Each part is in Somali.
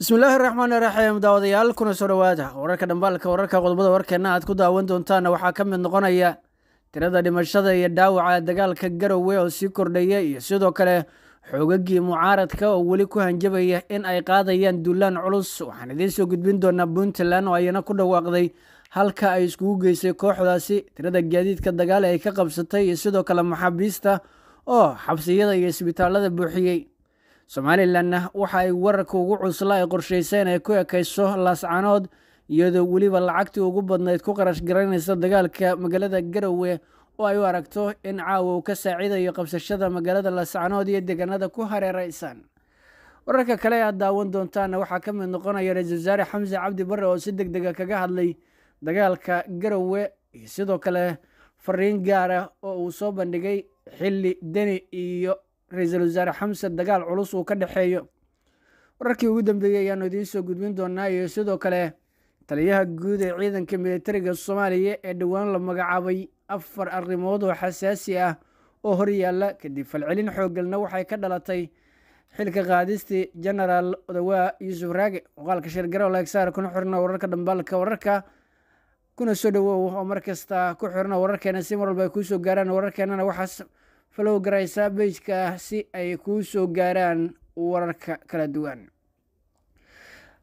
bismillaahi raxmaan raxiim daawadayaal kuna soo dhawaada wararka dhambaalka wararka qodobada warkeenna aad ku daawan doontaanna waxaa ka mid noqonaya tirada dhimashada iyo dhaawaca dagaalka garowe oo sii kordhaya iyo sidoo kale xoogagii mucaaradka oo weli ku hanjabaya in ay qaadayaan duulaan culus waxaan idiin soo gudbin doonaa puntland oo ayana ku dhawaaqday halka ay iskugu geysay kooxdaasi tirada gaadiidka dagaal ay ka qabsatay iyo sidoo kale maxaabiista oo xabsiyada iyo isbitaalada buuxiyey somalilanna waxa ay wararka ugu cusla ay qorshayseen ay ku ekayso laascanood iyadoo weliba lacagtii ugu badnayd ku qarash garanaysa dagaalka magaalada garowe oo ay u aragto in caawa uu ka saaciidayo qabsashada magaalada laascanood iyo deegaanada ku hareeraysan wararka kale ee aad daawan doontaanna waxaa ka mid noqonaya ra-isul wasaare xamse cabdi barre oo si deg dega ah kaga hadlay dagaalka garowe iyo sidoo kale fariin gaar ah oo uu soo bandhigay xilli deni iyo ra-iisul wasaare xamse dagaal culus uu ka dhexeeyo wararkii ugu dambeeyey ayaanu idiin soo gudbin doonaa iyo sidoo kale taliyaha guud ee ciidanka militariga soomaaliya ee dhowaan la magacaabay afar arrimood oo xasaasi ah oo horyaalla kadib falcelin xooggalna waxay ka dhalatay xilka qaadistii genaraal odawaa yuusuf raage muuqaalka shirgarow leegsaar kuna xirna wararka dhambaalka wararka kuna soo dhowow oo markasta ku xirna wararkeena si mar walba ay kuu soo gaaraan wararkeenana waxaas falow garaysaa bejka ah si ay kuu soo gaaraan wararka kala duwan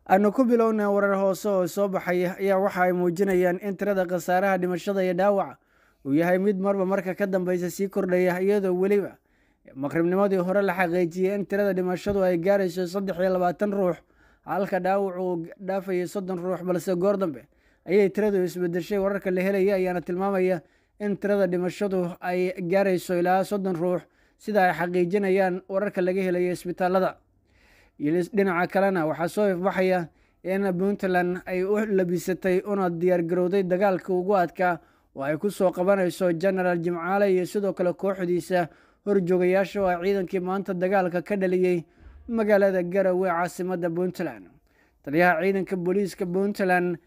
aanu ku bilowna warar hoose oo soo baxay ayaa waxa ay muujinayaan in tirada khasaaraha dhimashada iyo dhaawaca uu yahay mid marba marka ka dambaysa sii kordhaya iyadoo weliba maqribnimadii hore la xaqiijiyay in tirada dhimashadu ay gaarayso saddex iyo labaatan ruux halka dhaawacu uu dhaafayay soddon ruux balse goor dambe ayay tiradu isbedeshay wararka la helaya ayaana tilmaamaya in tirada dhimashadu ay gaarayso ilaa soddon ruux sida ay xaqiijinayaan wararka laga helayo isbitaalada dhinaca kalena waxaa soo ifbaxaya in puntland ay u labisatay una diyaargarowday dagaalka ugu adkaa oo ay ku soo qabanayso genaraal jimcaale iyo sidoo kale kooxdiisa horjoogayaasha oo ay ciidankii maanta dagaalka ka dhaliyey magaalada garowe caasimada puntland taliyaha ciidanka booliiska puntland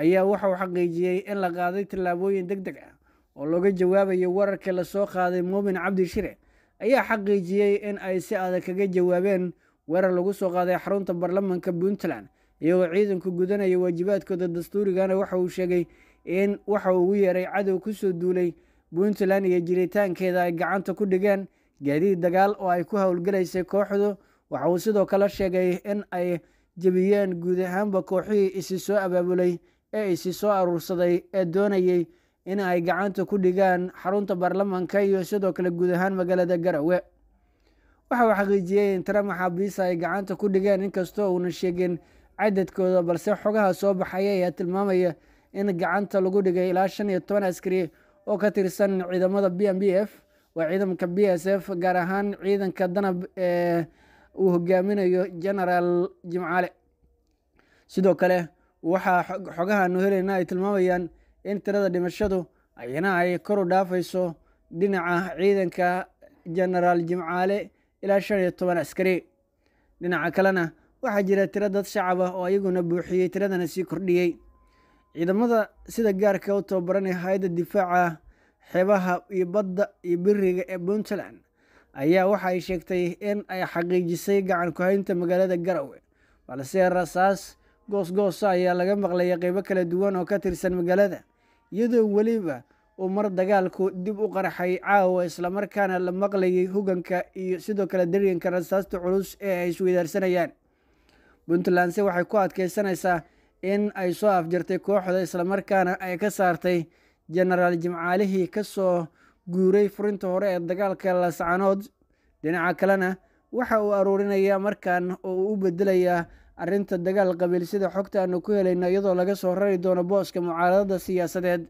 ayaa waxauu xaqiijiyey in la qaaday tallaabooyin deg deg ah oo looga jawaabayo wararkii lasoo qaaday muumin cabdi shire ayaa xaqiijiyey in ay si adag kaga jawaabeen weerar lagu soo qaaday xarunta baarlamanka puntland iyagoo ciidanku gudanaya waajibaadkooda dastuurigana waxa uu sheegay in waxa ugu yeeray cadow kusoo duulay puntland iyo jiritaankeeda ay gacanta ku dhigeen gaadiid dagaal oo ay ku howlgalaysay kooxdu waxa uu sidoo kale sheegay in ay jebiyeen guud ahaanba kooxihii isi soo abaabulay ee isi soo aruursaday ee doonayey in ay gacanta ku dhigaan xarunta baarlamaanka iyo sidoo kale guud ahaan magaalada garawe waxa uu xaqiijiyey in tare maxaabiista ay gacanta ku dhigeen inkastoo uuna sheegin cadadkooda balse xogaha soo baxaya ayaa tilmaamaya in gacanta lagu dhigay ilaa shan iyo toban askari oo ka tirsan ciidamada b m b f waa ciidamka b s f gaar ahaan ciidanka danab ee uu hogaaminayo genaraal jimcaale sidoo kale waxaa xogahaanu helayna ay tilmaamayaan in tirada dhimashadu ayana ay kor u dhaafayso dhinaca ciidanka jenaraal jimcaale ilaa shan iyo toban askari dhinaca kalena waxaa jira tiro dad shacab ah oo iyaguna buuxiyey tiradana sii kordhiyey ciidamada sida gaarka u tababaranaya hay-adda difaaca xeebaha iyo badda iyo biriga ee puntland ayaa waxa ay sheegtay in ay xaqiijisay gacan ku haynta magaalada garowe balse rasaas goosgoosa ayaa laga maqlaya qeybo kala duwan oo ka tirsan magaalada iyadoo weliba uu mar dagaalku dib u qarxay caawa islamarkaana la maqlayay huganka iyo sidoo kale daryanka rasaasta culus ee ay isweydaarsanayaan puntlandse waxay ku adkaysanaysaa in ay soo afjartay kooxda islamarkaana ay ka saartay jenaraal jimcaalihii ka soo guuray furinta hore ee dagaalka lascanood dhinaca kalena waxa uu aruurinayaa markan oo uu u bedelayaa arrinta dagaal qabiil sida xogta aanu ku helayno iyadoo laga soo rari doono booska mucaaradada siyaasadeed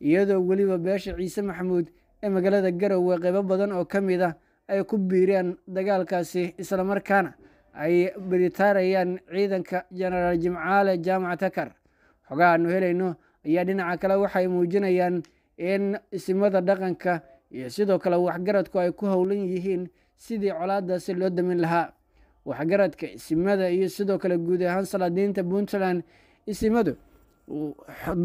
iyadoo weliba beesha ciise maxamuud ee magaalada garowe qeybo badan oo ka mid a ah, ay ku biiriyaan dagaalkaasi islamarkaana ay biritaarayaan ciidanka jenaraal jimcaale jaamac takar xogaha aanu helayno ayaa dhinaca kale waxay muujinayaan in isimada dhaqanka iyo sidoo kale waxgaradku ay ku howlan yihiin sidii colaadaasi loo damin lahaa waxgaradka isimada iyo sidoo kale guud ahaan salaadiinta puntland isimadu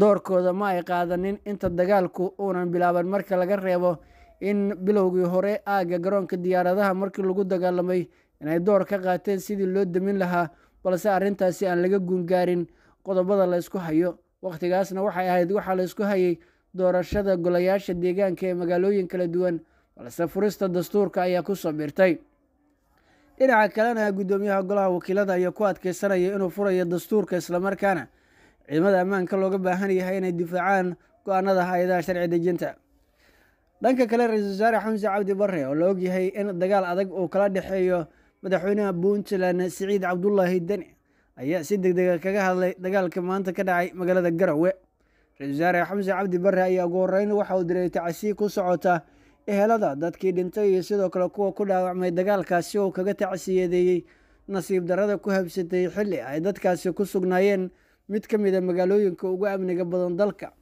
doorkooda ma ay qaadanin inta dagaalku uunan bilaaban marka laga reebo in bilowgii hore aagga garoonka diyaaradaha markii lagu dagaalamay inay door ka qaateen sidii loo demin lahaa balse arrintaasi aan laga guungaarin qodobada laysku hayo wakhtigaasna waxay ahayd waxaa laysku hayay doorashada golayaasha deegaanka ee magaalooyin kala duwan balse furista dastuurka ayaa ku soo biirtay dhinaca kalena guddoomiyaha golaha wakiilada ayaa ku adkaysanaya inuu furayo dastuurka islamarkaana ciidamada ammaanka looga baahan yahay inay difaacaan go-aanada hay-adaha sharci dejinta dhanka kale ra-iisul wasaare xamse cabdi barre oo la og yahay in dagaal adag uu kala dhexeeyo madaxweynaha puntland siciid cabdulaahi deni ayaa si deg dega ah kaga hadlay dagaalka maanta ka dhacay magaalada garowe ra-isul wasaare xamse cabdi barre ayaa ugu horeyn waxa uu diray tacsi ku socota ehelada dadkii dhintay iyo sidoo kale kuwa ku dhaawacmay dagaalkaasi uu kaga tacsiyadeeyey nasiib darrada ku habsatay xilli ay dadkaasi ku sugnaayeen mid ka mid a ah magaalooyinka ugu amniga badan dalka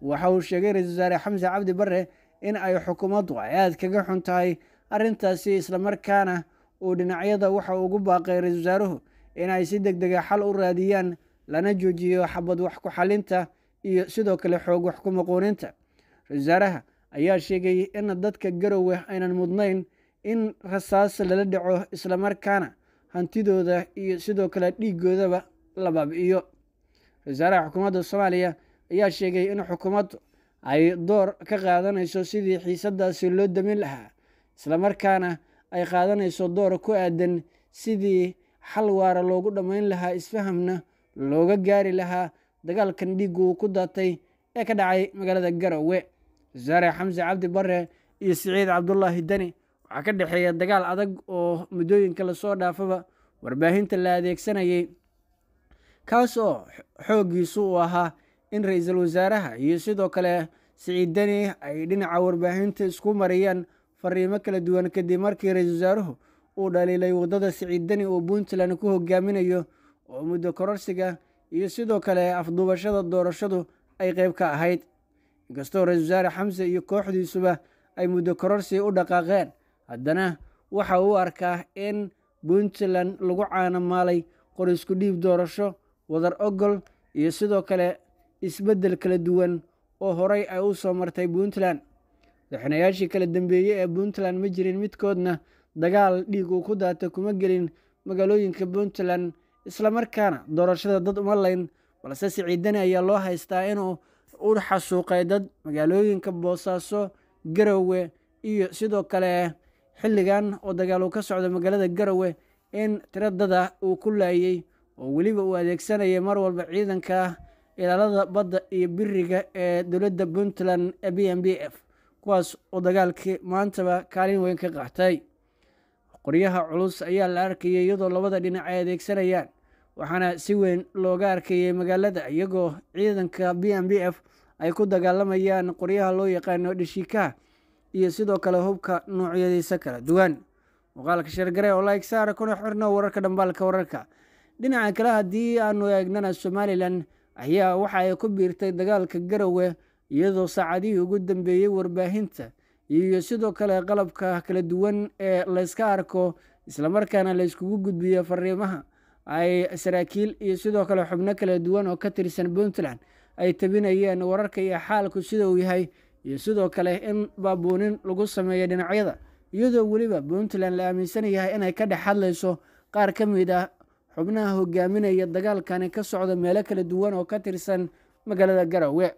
waxa uu sheegay ra-isul wasaare xamse cabdi barre in ay xukuumaddu ay aad kaga xun tahay arrintaasi islamarkaana uu dhinacyada waxa ugu baaqay ra-isul wasaaruhu in ay si deg dega ah xal u raadiyaan lana joojiyo xabad wax ku xalinta iyo sidoo kale xoog wax ku maqooninta ra-isul wasaaraha ayaa sheegay in dadka garowe aynan mudnayn in rasaas lala dhaco islamarkaana hantidooda iyo sidoo kale dhiiggoodaba la baabi'iyo wasaaraha xukuumadda soomaaliya ayaa sheegay in xukuumaddu ay door ka qaadanayso sidii xiisadaasi loo damin lahaa islamarkaana ay qaadanayso door ku aadan sidii xal waara loogu dhammayn lahaa isfahamna looga gaari lahaa dagaalkan dhiiggu uu ku daatay ee ka dhacay magaalada garowe wasaare xamse cabdi bare iyo siciid cabdulaahi deni waxaa ka dhexeeya dagaal adag oo muddooyinka lasoo dhaafaba warbaahinta la adeegsanayay kaas oo xooggiisu uu ahaa in ra-iisul wasaaraha iyo sidoo kale siciid deni ay dhinaca warbaahinta isku mariyaan fariimo kala duwan kadib markii ra-iisul wasaaruhu uu dhaliilay waddada siciid deni uu puntland ku hogaaminayo oo muddo kororsiga iyo sidoo kale afduubashada doorashadu ay qayb ka ahayd inkastoo ra-isul wasaare xamse iyo kooxdiisuba ay muddo kororsi u dhaqaaqeen haddana waxa uu arkaa in puntland lagu caanamaalay qor isku dhiib doorasho wadar ogol iyo sidoo kale isbeddel kala duwan oo horay ay u soo martay puntland daxinayaashii kala dambeeyey ee puntland ma jirin midkoodna dagaal dhiig uu ku daata kuma gelin magaalooyinka puntland isla markaana doorashada dad uma layn balse siciidani ayaa loo haystaa inuu xasuuqay dad magaalooyinka boosaaso garowe iyo sidoo kale xilligan oo dagaal uu ka socda magaalada garowe in tira dada uu ku laayey oo weliba uu adeegsanayay mar walba ciidanka ilaalada badda iyo biriga ee dowladda puntland ee b m b f kuwaas oo dagaalkii maantaba kaalin weyn ka qaatay qoryaha culus ayaa la arkayay iyadoo labada dhinac ay adeegsanayaan waxaana si weyn looga arkayay magaalada iyagoo ciidanka b m b f ay ku dagaalamayaan qoryaha loo yaqaano dhishiikaha iyo sidoo kale hubka noocyadiisa kala duwan muuqaalka sheergare oo laig kuna xirno wararka dhambaalka wararka dhinaca kale haddii aanu eegnana somalilan ayaa waxa ay ku biirtay dagaalka garowe iyadoo saacadihii ugu dambeeyey warbaahinta iyo sidoo kale qalabka kala duwan ee layska arko islamarkaana layskugu gudbiyo fariimaha ay saraakiil iyo sidoo kale xubno kala duwan oo ka tirsan puntland ay tabinayeen wararka iyo xaalku sida uu yahay iyo sidoo kale in baabuunin lagu sameeyo dhinacyada iyadoo weliba puntland la aaminsan yahay inay ka dhex hadlayso qaar ka mid ah xubnaha hogaaminaya dagaalkani ka socda meelo kala duwan oo ka tirsan magaalada garowe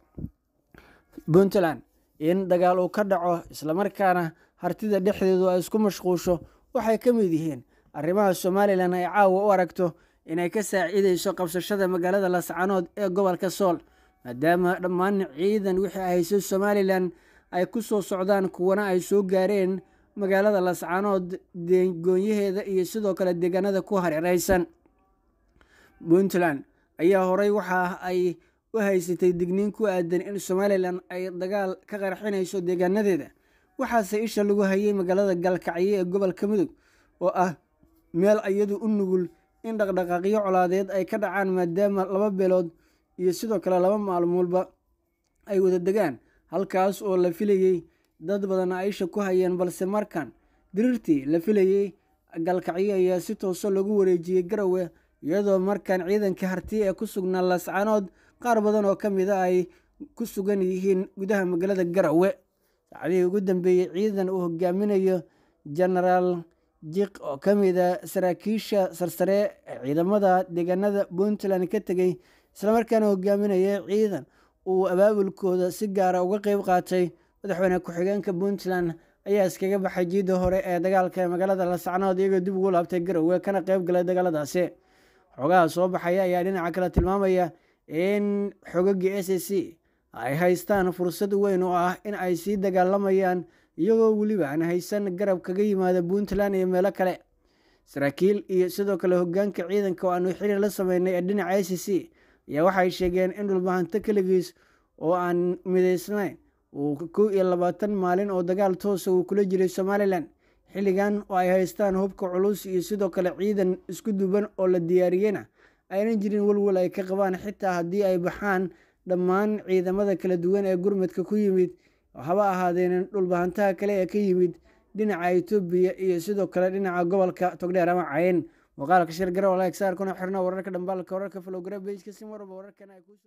puntland in dagaal uu ka dhaco islamarkaana hartida dhexdeedu ay isku mashquusho waxay ka mid yihiin arrimaha somalilan ay caawa u aragto inay ka saacideyso qabsashada magaalada lascanood ee gobolka sool maadaama dhammaan ciidan wixii haysay somalilan ay ku soo socdaan kuwana ay soo gaareen magaalada lascanood degoonyaheeda iyo sidoo kale deegaanada ku hareeraysan puntland ayaa horey waxa ay u haysatay digniin ku aadan in somalilan ay dagaal ka qarxinayso deegaanadeeda waxaase isha lagu hayay magaalada gaalkacyo ee gobolka mudug oo ah meel ayadu u nugul in dhaqdhaqaaqyo colaadeed ay ka dhacaan maadaama laba beelood iyo sidoo kale laba maalmoodba ay wada degaan halkaas oo la filayey dad badan aisha ku hayeen balse markan diriirtii la filayey galkacyo ayaa si tooso ah lagu wareejiyey garawe iyadoo markan ciidanka hartiye ee ku sugnaa laascaanood qaar badan oo ka mid a ah ay ku sugan yihiin gudaha magaalada garawe saacadihii ugu dambeeyey ciidan uu hogaaminayo jenaraal jiq oo ka mid a ah saraakiisha sarsare ee ciidamada deegaanada puntland ka tegey islamarkaana hogaaminaya ciidan uu abaabulkooda si gaara ah uga qeyb qaatay madaxweyne ku-xigeenka puntland ayaa iskaga baxay jiidda hore ee dagaalka magaalada lasacnood iyagoo dib ugu laabtay garowe kana qayb galay dagaaladaasi xoogaha soo baxaya ayaa dhinaca kale tilmaamaya in xoogagii s a c ay haystaan fursad weyn oo ah in ay sii dagaalamayaan iyagoo weliba aan haysan garab kaga yimaada puntland iyo meelo kale saraakiil iyo sidoo kale hogaanka ciidanka oo aanu xiriir la sameynay ee dhinaca i c c ayaa waxay sheegeen in dhulbahanto keligiis oo aan midaysnayn uu kow iyo labaatan maalin oo dagaal toosa ah uu kula jiray somalilan xilligan oo ay haystaan hubka culus iyo sidoo kale ciidan isku duban oo la diyaariyeyna aynan jirin walwal ay ka qabaan xitaa haddii ay baxaan dhammaan ciidamada kala duwan ee gurmadka ku yimid haba ahaadeen dhulbahantaha kale ee ka yimid dhinaca etoobiya iyo sidoo kale dhinaca gobolka togdheer ama cayn muuqaalka shir garow lexarkuna xirna wararka dhambaalka wararka falogara bejka sin warba wararkan ay kuso